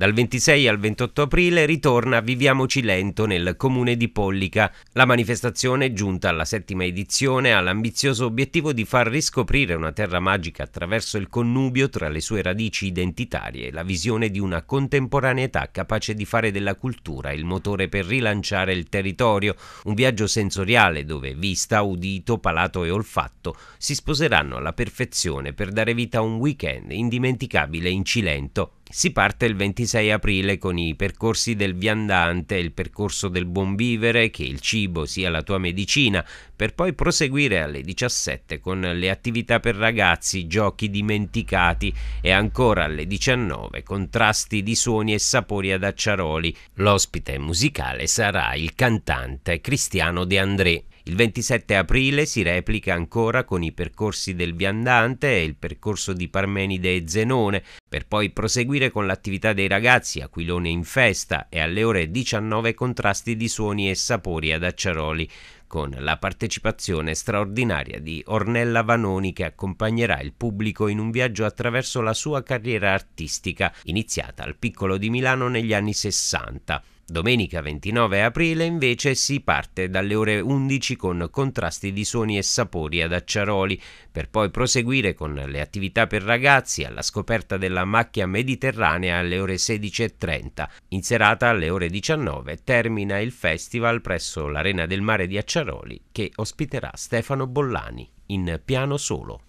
Dal 26 al 28 aprile ritorna Viviamoci Lento nel comune di Pollica. La manifestazione giunta alla settima edizione ha l'ambizioso obiettivo di far riscoprire una terra magica attraverso il connubio tra le sue radici identitarie e la visione di una contemporaneità capace di fare della cultura il motore per rilanciare il territorio, un viaggio sensoriale dove vista, udito, palato e olfatto si sposeranno alla perfezione per dare vita a un weekend indimenticabile in Cilento. Si parte il 26 aprile con i percorsi del viandante, il percorso del buon vivere, che il cibo sia la tua medicina, per poi proseguire alle 17 con le attività per ragazzi, giochi dimenticati e ancora alle 19 contrasti di suoni e sapori ad acciaroli. L'ospite musicale sarà il cantante Cristiano De André. Il 27 aprile si replica ancora con i percorsi del Viandante e il percorso di Parmenide e Zenone, per poi proseguire con l'attività dei ragazzi Aquilone in festa e alle ore 19 contrasti di suoni e sapori ad Acciaroli, con la partecipazione straordinaria di Ornella Vanoni che accompagnerà il pubblico in un viaggio attraverso la sua carriera artistica, iniziata al Piccolo di Milano negli anni 60. Domenica 29 aprile invece si parte dalle ore 11 con contrasti di suoni e sapori ad Acciaroli, per poi proseguire con le attività per ragazzi alla scoperta della della macchia mediterranea alle ore 16.30. In serata alle ore 19 termina il festival presso l'Arena del Mare di Acciaroli che ospiterà Stefano Bollani in piano solo.